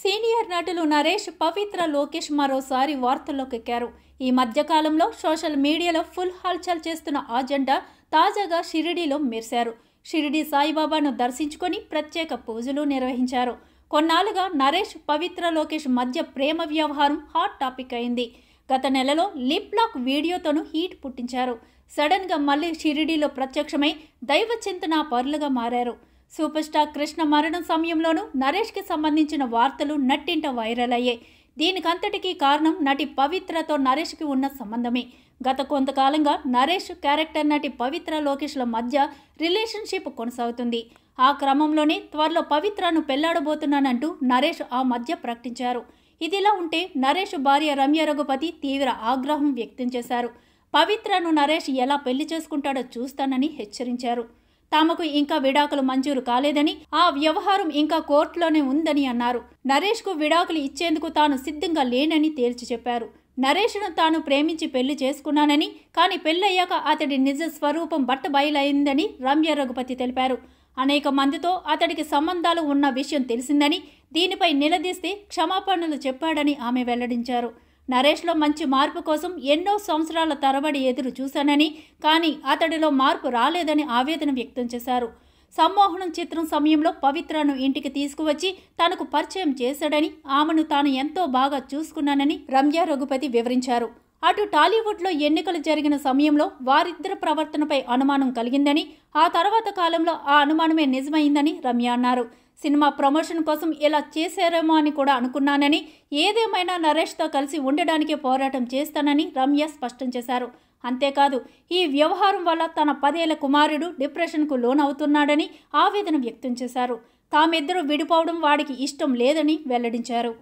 senior నటులు నరేష్ పవిత్ర లోకేష్ మరోసారి వార్తల్లోకెక్కారు ఈ మధ్యకాలంలో సోషల్ మీడియాలో ఫుల్ హల్చల్ చేస్తున్న ఆ తాజాగా షిరిడీలో మెరిశారు షిరిడి సాయిబాబాను దర్శించుకొని ప్రత్యేక పూజలు నిర్వహించారు కొన్నాళ్ళుగా నరేష్ పవిత్ర లోకేష్ మధ్య ప్రేమ వ్యవహారం హాట్ టాపిక్ అయింది గత నెలలో లిప్ లాక్ వీడియోతోనూ హీట్ పుట్టించారు సడన్గా మళ్ళీ షిరిడీలో ప్రత్యక్షమై దైవ చింతన పరులుగా మారారు సూపర్ స్టార్ కృష్ణ మరణం సమయంలోనూ నరేష్కి సంబంధించిన వార్తలు నట్టింట వైరల్ అయ్యాయి దీనికంతటికీ కారణం నటి పవిత్రతో నరేష్కి ఉన్న సంబంధమే గత కొంతకాలంగా నరేష్ క్యారెక్టర్ నటి పవిత్ర లోకేష్ల మధ్య రిలేషన్షిప్ కొనసాగుతుంది ఆ క్రమంలోనే త్వరలో పవిత్రను పెళ్లాడబోతున్నానంటూ నరేష్ ఆ మధ్య ప్రకటించారు ఇదిలా ఉంటే నరేష్ భార్య రమ్య రఘుపతి తీవ్ర ఆగ్రహం వ్యక్తం చేశారు పవిత్రను నరేష్ ఎలా పెళ్లి చేసుకుంటాడో చూస్తానని హెచ్చరించారు తమకు ఇంకా విడాకులు మంజూరు కాలేదని ఆ వ్యవహారం ఇంకా కోర్టులోనే ఉందని అన్నారు నరేష్కు విడాకులు ఇచ్చేందుకు తాను సిద్ధంగా లేనని తేల్చి చెప్పారు నరేష్ను తాను ప్రేమించి పెళ్లి చేసుకున్నానని కానీ పెళ్ళయ్యాక అతడి నిజ స్వరూపం బట్ట బయలైందని రమ్య రఘుపతి తెలిపారు అనేక మందితో అతడికి సంబంధాలు ఉన్న విషయం తెలిసిందని దీనిపై నిలదీస్తే క్షమాపణలు చెప్పాడని ఆమె వెల్లడించారు నరేష్లో మంచి మార్పు కోసం ఎన్నో సంవత్సరాల తరబడి ఎదురు చూశానని కానీ అతడిలో మార్పు రాలేదని ఆవేదన వ్యక్తం చేశారు సమ్మోహనం చిత్రం సమయంలో పవిత్రను ఇంటికి తీసుకువచ్చి తనకు పరిచయం చేశాడని ఆమెను తాను ఎంతో బాగా చూసుకున్నానని రమ్య రఘుపతి వివరించారు అటు టాలీవుడ్లో ఎన్నికలు జరిగిన సమయంలో వారిద్దరి ప్రవర్తనపై అనుమానం కలిగిందని ఆ తర్వాత కాలంలో ఆ అనుమానమే నిజమైందని రమ్య అన్నారు సినిమా ప్రమోషన్ కోసం ఇలా చేశారేమో అని కూడా అనుకున్నానని ఏదేమైనా నరేష్తో కలిసి ఉండడానికి పోరాటం చేస్తానని రమ్య స్పష్టం చేశారు అంతేకాదు ఈ వ్యవహారం వల్ల తన పదేళ్ల కుమారుడు డిప్రెషన్కు లోనవుతున్నాడని ఆవేదన వ్యక్తం చేశారు తామిద్దరూ విడిపోవడం వాడికి ఇష్టం లేదని వెల్లడించారు